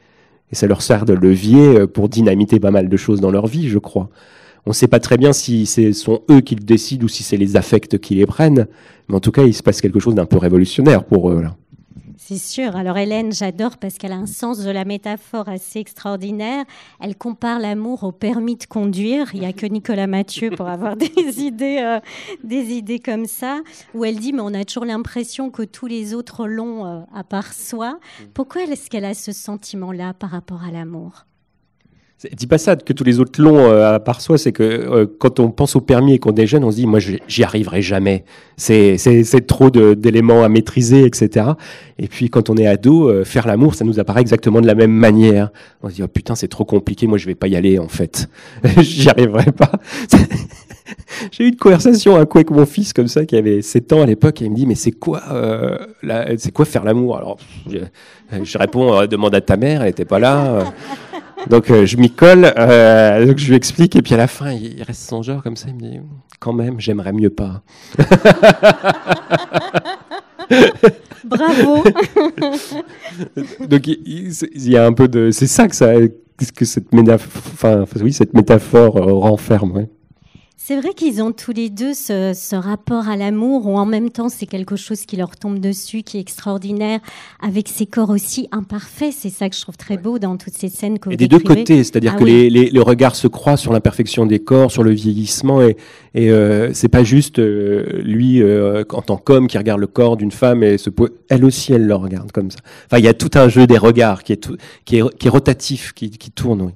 Et ça leur sert de levier pour dynamiter pas mal de choses dans leur vie, je crois. On ne sait pas très bien si ce sont eux qui le décident ou si c'est les affects qui les prennent, mais en tout cas, il se passe quelque chose d'un peu révolutionnaire pour eux. Là. C'est sûr. Alors Hélène, j'adore parce qu'elle a un sens de la métaphore assez extraordinaire. Elle compare l'amour au permis de conduire. Il n'y a que Nicolas Mathieu pour avoir euh, des idées, comme ça. Où elle dit, mais on a toujours l'impression que tous les autres l'ont euh, à part soi. Mm. Pourquoi est-ce qu'elle a ce sentiment-là par rapport à l'amour Dis pas ça, que tous les autres l'ont euh, à part soi, c'est que euh, quand on pense au permis et qu'on est jeune, on se dit, moi, j'y arriverai jamais. C'est trop d'éléments à maîtriser, etc. Et puis, quand on est ado, euh, faire l'amour, ça nous apparaît exactement de la même manière. On se dit, oh putain, c'est trop compliqué, moi, je vais pas y aller, en fait. j'y arriverai pas. J'ai eu une conversation un coup avec mon fils, comme ça, qui avait 7 ans à l'époque, et il me dit, mais c'est quoi, c'est quoi faire l'amour? Alors, je, je réponds, demande à ta mère, elle était pas là donc euh, je m'y colle, euh, donc je lui explique, et puis à la fin, il, reste son genre comme ça, il me dit quand même, j'aimerais mieux pas. Bravo. donc il, y a un peu de, c'est ça que ça, que cette métaphore, enfin oui, cette métaphore euh, renferme. C'est vrai qu'ils ont tous les deux ce, rapport à l'amour ou en même temps c'est quelque chose qui leur tombe dessus, qui est extraordinaire, avec ces corps aussi imparfaits. C'est ça que je trouve très beau dans toutes ces scènes. Que et des deux côtés, c'est-à-dire ah que les, regards se croisent sur l'imperfection des corps, sur le vieillissement, et, et euh, c'est pas juste euh, lui euh, en tant qu'homme qui regarde le corps d'une femme et se elle aussi elle le regarde comme ça. Enfin, il y a tout un jeu des regards qui est, tout, qui est, rotatif, qui, qui tourne. Oui.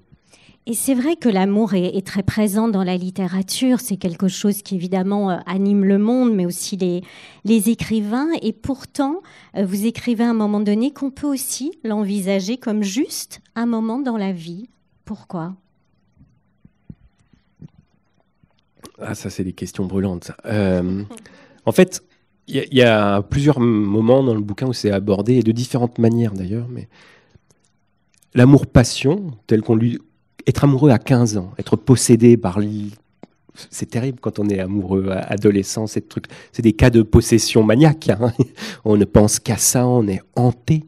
Et c'est vrai que l'amour est, très présent dans la littérature. C'est quelque chose qui évidemment euh, anime le monde, mais aussi les, les écrivains. Et pourtant, euh, vous écrivez à un moment donné qu'on peut aussi l'envisager comme juste un moment dans la vie. Pourquoi Ah, ça, c'est des questions brûlantes. Euh, en fait, il y, a plusieurs moments dans le bouquin où c'est abordé, et de différentes manières d'ailleurs, mais l'amour-passion, tel qu'on lui être amoureux à 15 ans, être possédé par c'est terrible quand on est amoureux adolescent, ces truc. c'est des cas de possession maniaque. Hein. on ne pense qu'à ça, on est hanté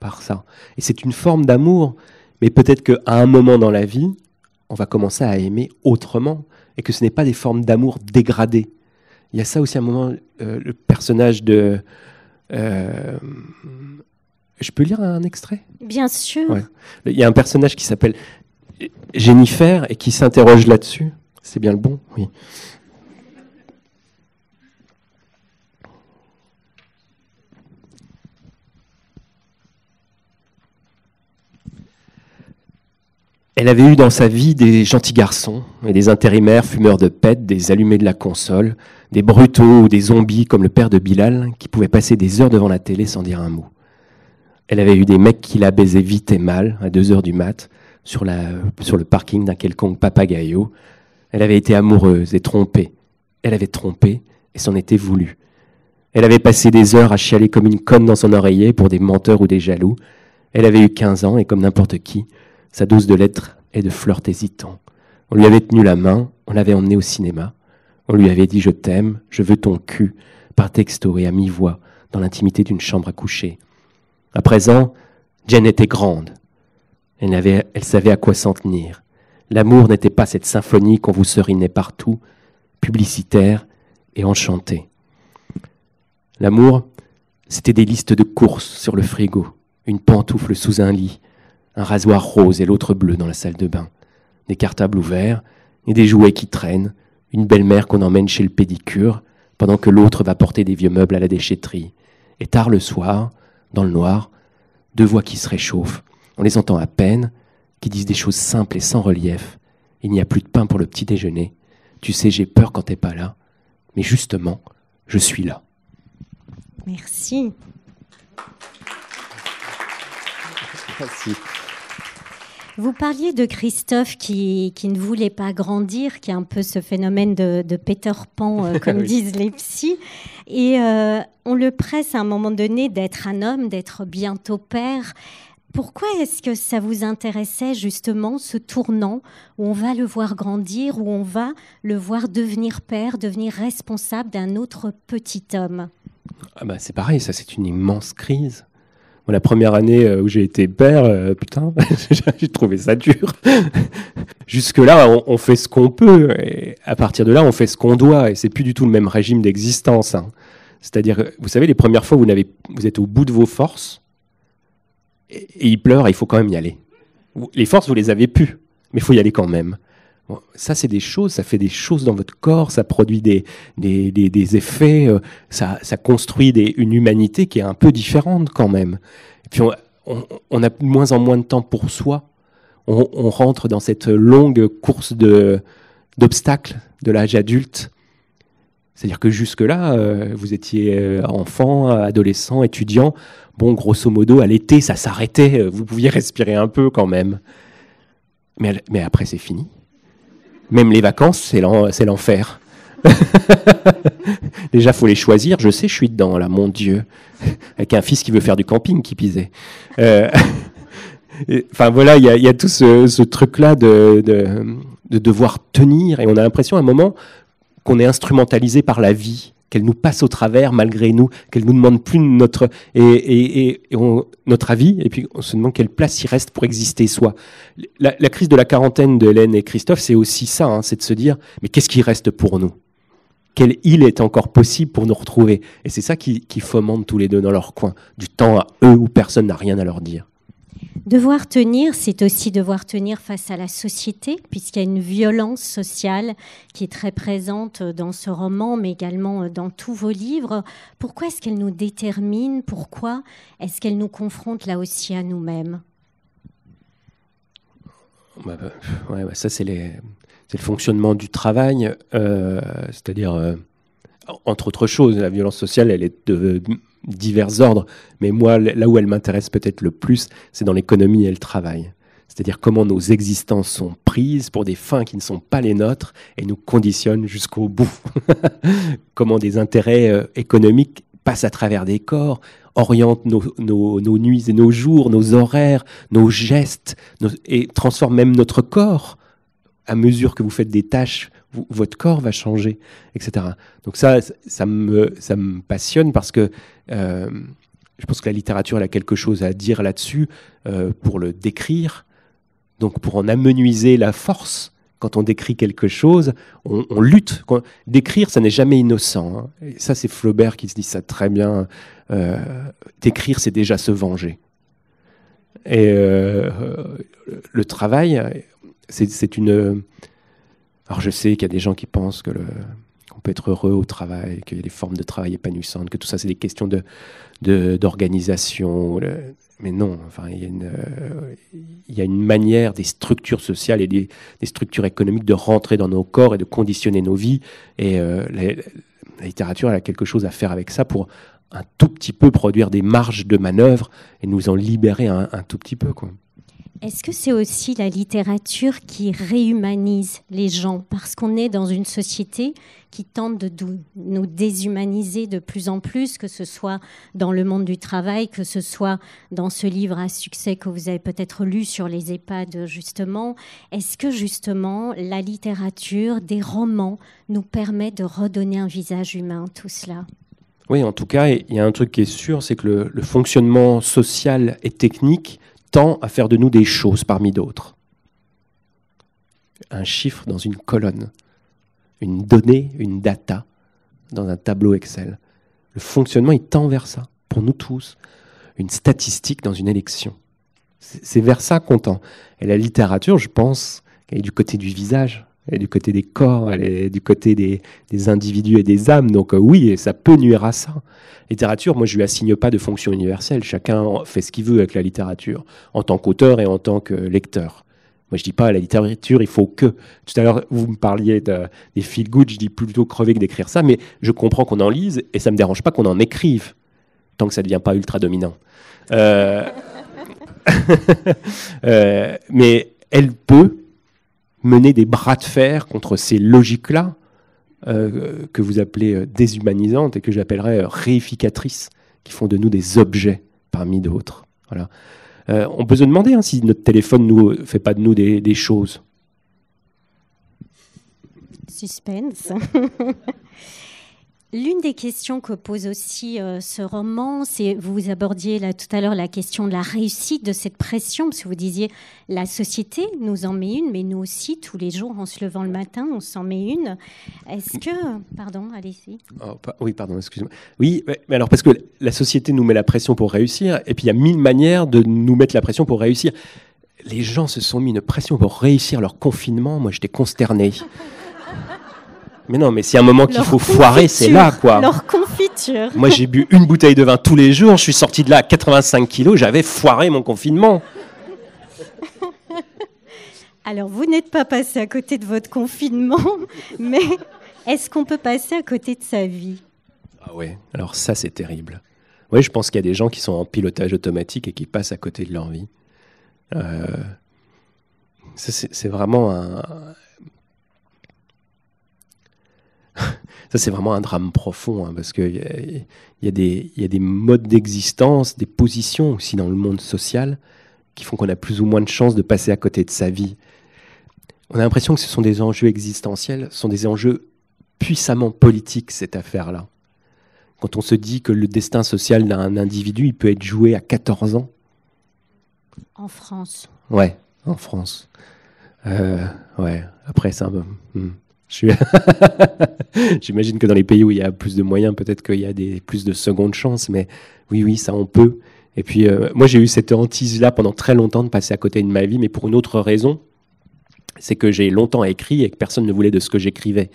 par ça. Et c'est une forme d'amour, mais peut-être qu'à un moment dans la vie, on va commencer à aimer autrement et que ce n'est pas des formes d'amour dégradées. Il y a ça aussi à un moment, euh, le personnage de. Euh, je peux lire un extrait Bien sûr. Il y a un personnage qui s'appelle Jennifer et qui s'interroge là-dessus. C'est bien le bon, oui. Elle avait eu dans sa vie des gentils garçons et des intérimaires fumeurs de pète, des allumés de la console, des brutaux ou des zombies comme le père de Bilal qui pouvaient passer des heures devant la télé sans dire un mot. Elle avait eu des mecs qui la baisaient vite et mal à deux heures du mat, sur, le parking d'un quelconque papagayo. Elle avait été amoureuse et trompée. Elle avait trompé et s'en était voulu. Elle avait passé des heures à chialer comme une conne dans son oreiller pour des menteurs ou des jaloux. Elle avait eu 15 ans et comme n'importe qui, sa dose de lettres et de flirt hésitant. On lui avait tenu la main, on l'avait emmenée au cinéma. On lui avait dit je t'aime, je veux ton cul, par texto et à mi-voix, dans l'intimité d'une chambre à coucher. À présent, Jane était grande. Elle, savait à quoi s'en tenir. L'amour n'était pas cette symphonie qu'on vous serinait partout, publicitaire et enchantée. L'amour, c'était des listes de courses sur le frigo, une pantoufle sous un lit, un rasoir rose et l'autre bleu dans la salle de bain, des cartables ouverts et des jouets qui traînent, une belle-mère qu'on emmène chez le pédicure pendant que l'autre va porter des vieux meubles à la déchetterie, et tard le soir, dans le noir, deux voix qui se réchauffent, on les entend à peine, qui disent des choses simples et sans relief. Il n'y a plus de pain pour le petit déjeuner. Tu sais, j'ai peur quand t'es pas là, mais justement, je suis là. Merci. Vous parliez de Christophe qui, ne voulait pas grandir, qui est un peu ce phénomène de, Peter Pan, euh, comme disent les psys. Et euh, on le presse à un moment donné d'être un homme, d'être bientôt père. Pourquoi est-ce que ça vous intéressait justement ce tournant où on va le voir grandir, où on va le voir devenir père, devenir responsable d'un autre petit homme ah bah C'est pareil, ça c'est une immense crise. la première année euh, où j'ai été père, euh, putain, j'ai trouvé ça dur. Jusque-là, on, fait ce qu'on peut, et à partir de là, on fait ce qu'on doit, et c'est plus du tout le même régime d'existence. Hein. C'est-à-dire, euh, vous savez, les premières fois où vous êtes au bout de vos forces, et, il pleure, il faut quand même y aller. Les forces, vous les avez pu, mais il faut y aller quand même. ça, c'est des choses, ça fait des choses dans votre corps, ça produit des, effets, euh, ça, construit une humanité qui est un peu différente quand même. Et puis, on, a de moins en moins de temps pour soi. On, rentre dans cette longue course d'obstacles de l'âge adulte c'est-à-dire que jusque-là, euh, vous étiez euh, enfant, adolescent, étudiant. Bon, grosso modo, à l'été, ça s'arrêtait. Euh, vous pouviez respirer un peu quand même. Mais, après, c'est fini. Même les vacances, c'est l'enfer. Déjà, faut les choisir. Je sais, je suis dedans, là, mon Dieu. Avec un fils qui veut faire du camping, qui pisait. Enfin, voilà, il y, a, tout ce, truc-là de, devoir tenir. Et on a l'impression, à un moment, qu'on est instrumentalisé par la vie, qu'elle nous passe au travers malgré nous, qu'elle nous demande plus notre et, notre avis, et puis on se demande quelle place il reste pour exister soi. La, crise de la quarantaine de Hélène et Christophe, c'est aussi ça, hein, c'est de se dire mais qu'est-ce qui reste pour nous Quel île est encore possible pour nous retrouver Et c'est ça qui, qui fomente tous les deux dans leur coin, du temps à eux où personne n'a rien à leur dire. Devoir tenir, c'est aussi devoir tenir face à la société, puisqu'il y a une violence sociale qui est très présente dans ce roman, mais également dans tous vos livres. Pourquoi est-ce qu'elle nous détermine Pourquoi est-ce qu'elle nous confronte là aussi à nous-mêmes bah, bah, bah, Ça, c'est le fonctionnement du travail, euh, c'est-à-dire, euh, entre autres choses, la violence sociale, elle est de, divers ordres, mais moi, là où elle m'intéresse peut-être le plus, c'est dans l'économie et le travail. C'est-à-dire comment nos existences sont prises pour des fins qui ne sont pas les nôtres et nous conditionnent jusqu'au bout. comment des intérêts euh, économiques passent à travers des corps, orientent nos, nuits et nos jours, nos horaires, nos gestes, et transforment même notre corps. À mesure que vous faites des tâches, votre corps va changer, etc. Donc ça, ça me passionne parce que euh, je pense que la littérature elle a quelque chose à dire là-dessus euh, pour le décrire, donc pour en amenuiser la force quand on décrit quelque chose, on, lutte. Décrire, ça n'est jamais innocent. Hein. Et ça, c'est Flaubert qui se dit ça très bien. Euh, décrire, c'est déjà se venger. Et le travail, c'est une. Alors, je sais qu'il y a des gens qui pensent que le, qu'on peut être heureux au travail, qu'il y a des formes de travail épanouissantes, que tout ça, c'est des questions d'organisation. De, mais non, enfin, euh, il, y a une, manière des structures sociales et des, structures économiques de rentrer dans nos corps et de conditionner nos vies. Et euh, la, littérature, elle a quelque chose à faire avec ça pour un tout petit peu produire des marges de manœuvre et nous en libérer un, un tout petit peu. Quoi. Est-ce que c'est aussi la littérature qui réhumanise les gens Parce qu'on est dans une société qui tente de nous déshumaniser de plus en plus, que ce soit dans le monde du travail, que ce soit dans ce livre à succès que vous avez peut-être lu sur les EHPAD, justement. Est-ce que justement la littérature, des romans, nous permet de redonner un visage humain à tout cela Oui, en tout cas, il y a un truc qui est sûr, c'est que le, fonctionnement social et technique tend à faire de nous des choses parmi d'autres. Un chiffre dans une colonne, une donnée, une data dans un tableau Excel. Le fonctionnement, il tend vers ça, pour nous tous. Une statistique dans une élection. C'est vers ça qu'on tend. Et la littérature, je pense, elle est du côté du visage elle est du côté des corps, elle est du côté des, individus et des âmes. Donc euh, oui, ça peut nuire à ça. Littérature, moi je lui assigne pas de fonction universelle. Chacun fait ce qu'il veut avec la littérature, en tant qu'auteur et en tant que lecteur. Moi, je dis pas la littérature, il faut que. Tout à l'heure, vous me parliez des feel je dis plutôt crever que d'écrire ça, mais je comprends qu'on en lise et ça me dérange pas qu'on en écrive, tant que ça ne devient pas ultra dominant. Euh, euh, mais elle peut mener des bras de fer contre ces logiques-là, euh, que vous appelez euh, déshumanisantes et que j'appellerais euh, réificatrices, qui font de nous des objets parmi d'autres. Voilà. on peut se demander hein, si notre téléphone ne fait pas de nous des, des choses. Suspense. L'une des questions que pose aussi euh, ce roman, c'est vous abordiez là tout à l'heure la question de la réussite de cette pression, parce que vous disiez la société nous en met une, mais nous aussi tous les jours en se levant le matin, on s'en met une. Est-ce que, pardon, allez-y. Oh, oui, pardon, excusez-moi. Oui, mais alors parce que la société nous met la pression pour réussir, et puis il y a mille manières de nous mettre la pression pour réussir. Les gens se sont mis une pression pour réussir leur confinement. Moi, j'étais consterné. Mais non, mais c'est un moment qu'il faut foirer, c'est là, quoi. Leur confiture. Moi, j'ai bu une bouteille de vin tous les jours. Je suis sorti de là à 85 kilos. J'avais foiré mon confinement. Alors, vous n'êtes pas passé à côté de votre confinement, mais est-ce qu'on peut passer à côté de sa vie Ah ouais. Alors ça, c'est terrible. Oui, je pense qu'il y a des gens qui sont en pilotage automatique et qui passent à côté de leur vie. Euh, c'est vraiment un, ça c'est vraiment un drame profond, hein, parce qu'il euh, y, a, y, a des, modes d'existence, des positions aussi dans le monde social, qui font qu'on a plus ou moins de chances de passer à côté de sa vie. On a l'impression que ce sont des enjeux existentiels, ce sont des enjeux puissamment politiques, cette affaire-là. Quand on se dit que le destin social d'un individu, il peut être joué à 14 ans. En France. Ouais, en France. Euh, ouais, après, c'est un hmm. J'imagine que dans les pays où il y a plus de moyens, peut-être qu'il y a des, plus de secondes chances, mais oui, oui, ça on peut. Et puis, euh, moi, j'ai eu cette hantise-là pendant très longtemps de passer à côté de ma vie, mais pour une autre raison, c'est que j'ai longtemps écrit et que personne ne voulait de ce que j'écrivais.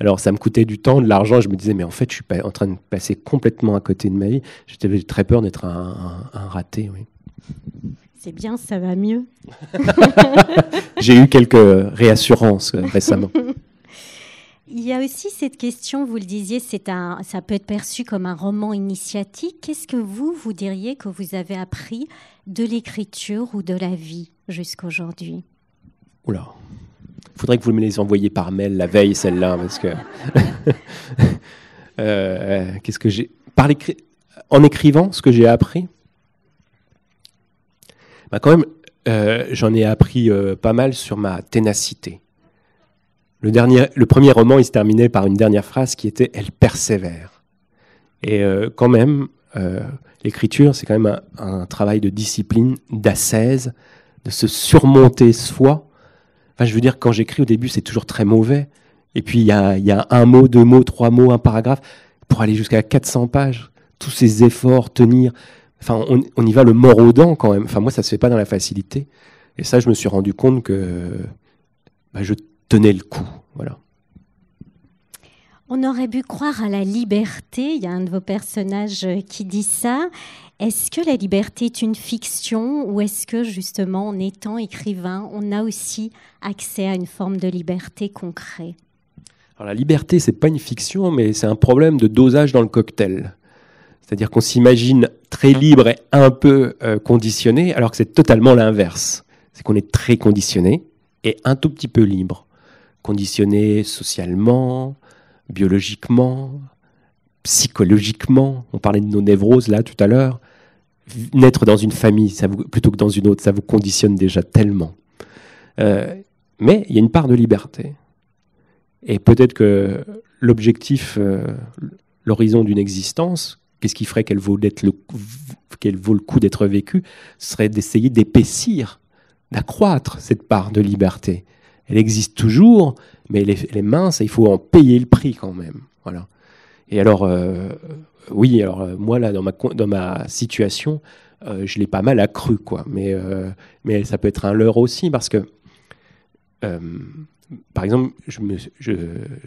Alors, ça me coûtait du temps, de l'argent. Je me disais, mais en fait, je suis pas en train de passer complètement à côté de ma vie. J'étais très peur d'être un, un, raté. Oui. C'est bien, ça va mieux. j'ai eu quelques réassurances euh, récemment. Il y a aussi cette question, vous le disiez, c'est ça peut être perçu comme un roman initiatique. Qu'est-ce que vous, vous diriez que vous avez appris de l'écriture ou de la vie jusqu'aujourd'hui Oula, faudrait que vous me les envoyiez par mail la veille, celle-là, parce que... Euh, qu'est-ce que j'ai... En écrivant, ce que j'ai appris bah Quand même, euh, j'en ai appris euh, pas mal sur ma ténacité. Le, dernier, le premier roman, il se terminait par une dernière phrase qui était ⁇ Elle persévère ⁇ Et euh, quand même, euh, l'écriture, c'est quand même un, travail de discipline, d'assaise, de se surmonter soi. Enfin, je veux dire, quand j'écris au début, c'est toujours très mauvais. Et puis, il y a, un mot, deux mots, trois mots, un paragraphe, pour aller jusqu'à 400 pages. Tous ces efforts, tenir. Enfin, on, y va le mort aux dents quand même. Enfin, moi, ça se fait pas dans la facilité. Et ça, je me suis rendu compte que bah, je tenait le coup. Voilà. On aurait pu croire à la liberté. Il y a un de vos personnages euh, qui dit ça. Est-ce que la liberté est une fiction ou est-ce que justement, en étant écrivain, on a aussi accès à une forme de liberté concrète Alors la liberté, c'est pas une fiction, mais c'est un problème de dosage dans le cocktail. C'est-à-dire qu'on s'imagine très libre et un peu euh, conditionné, alors que c'est totalement l'inverse. C'est qu'on est très conditionné et un tout petit peu libre conditionné socialement, biologiquement, psychologiquement. On parlait de nos névroses là tout à l'heure. Naître dans une famille ça vous, plutôt que dans une autre, ça vous conditionne déjà tellement. Euh, mais il y a une part de liberté. Et peut-être que l'objectif, euh, l'horizon d'une existence, qu'est-ce qui ferait qu'elle vaut, le, qu'elle vaut le coup d'être vécue, serait d'essayer d'épaissir, d'accroître cette part de liberté elle existe toujours, mais elle est, mince et il faut en payer le prix quand même. Voilà. Et alors, euh, oui, alors euh, moi, là, dans ma, dans ma situation, euh, je l'ai pas mal accru, quoi. Mais, mais ça peut être un leurre aussi, parce que, par exemple, je me, je,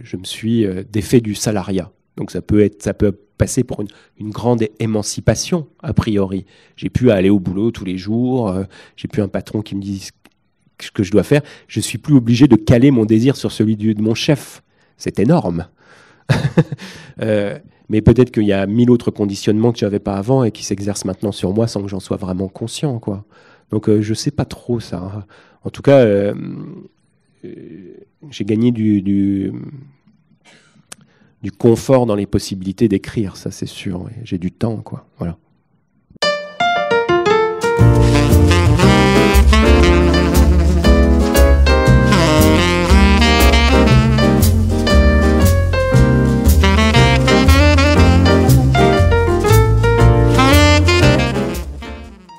je me suis défait du salariat. Donc ça peut, être, ça peut passer pour une, grande émancipation, a priori. J'ai pu aller au boulot tous les jours, j'ai pu un patron qui me dise que je dois faire, je suis plus obligé de caler mon désir sur celui de mon chef. C'est énorme. Euh, mais peut-être qu'il y a mille autres conditionnements que j'avais pas avant et qui s'exercent maintenant sur moi sans que j'en sois vraiment conscient, quoi. Donc euh, je sais pas trop ça. Hein. En tout cas, euh, j'ai gagné du, du, du confort dans les possibilités d'écrire, ça c'est sûr. J'ai du temps, quoi. Voilà.